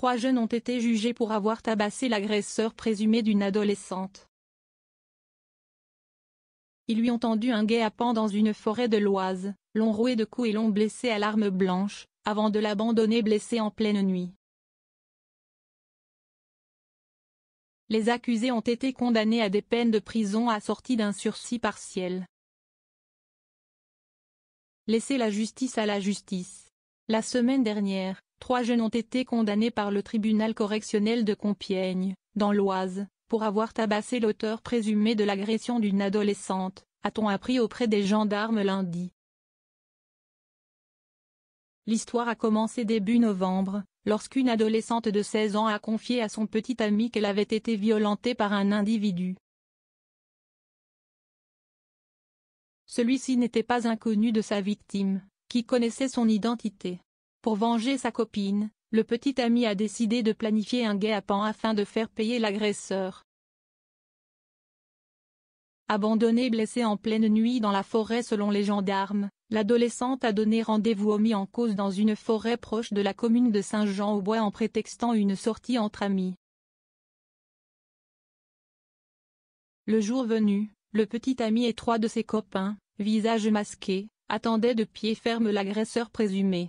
Trois jeunes ont été jugés pour avoir tabassé l'agresseur présumé d'une adolescente. Ils lui ont tendu un guet dans une forêt de l'Oise, l'ont roué de coups et l'ont blessé à l'arme blanche, avant de l'abandonner blessé en pleine nuit. Les accusés ont été condamnés à des peines de prison assorties d'un sursis partiel. Laissez la justice à la justice. La semaine dernière, trois jeunes ont été condamnés par le tribunal correctionnel de Compiègne, dans l'Oise, pour avoir tabassé l'auteur présumé de l'agression d'une adolescente, a-t-on appris auprès des gendarmes lundi. L'histoire a commencé début novembre, lorsqu'une adolescente de 16 ans a confié à son petit ami qu'elle avait été violentée par un individu. Celui-ci n'était pas inconnu de sa victime, qui connaissait son identité. Pour venger sa copine, le petit ami a décidé de planifier un guet-apens afin de faire payer l'agresseur. Abandonnée blessé en pleine nuit dans la forêt selon les gendarmes, l'adolescente a donné rendez-vous au mis en cause dans une forêt proche de la commune de Saint-Jean-au-Bois en prétextant une sortie entre amis. Le jour venu, le petit ami et trois de ses copains, visage masqué, attendaient de pied ferme l'agresseur présumé.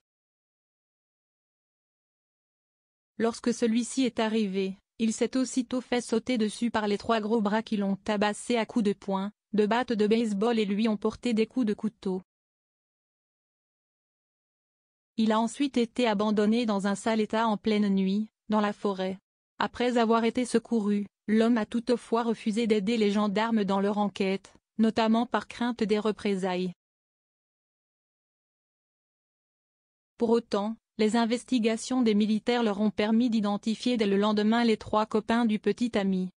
Lorsque celui-ci est arrivé, il s'est aussitôt fait sauter dessus par les trois gros bras qui l'ont tabassé à coups de poing, de batte de baseball et lui ont porté des coups de couteau. Il a ensuite été abandonné dans un sale état en pleine nuit, dans la forêt. Après avoir été secouru, l'homme a toutefois refusé d'aider les gendarmes dans leur enquête, notamment par crainte des représailles. Pour autant, les investigations des militaires leur ont permis d'identifier dès le lendemain les trois copains du petit ami.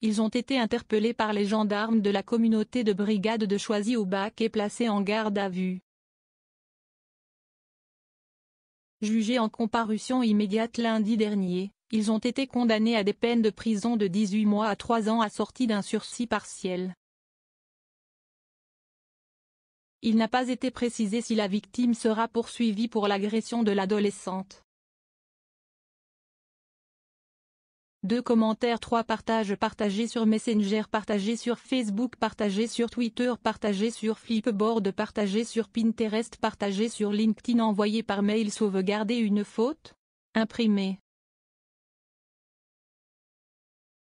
Ils ont été interpellés par les gendarmes de la communauté de brigade de Choisy au Bac et placés en garde à vue. Jugés en comparution immédiate lundi dernier, ils ont été condamnés à des peines de prison de 18 mois à 3 ans assorties d'un sursis partiel il n'a pas été précisé si la victime sera poursuivie pour l'agression de l'adolescente. Deux commentaires 3 partages partagés sur Messenger partagé sur Facebook partagé sur Twitter partagé sur Flipboard partagé sur Pinterest partagé sur LinkedIn envoyé par mail sauvegarder une faute Imprimé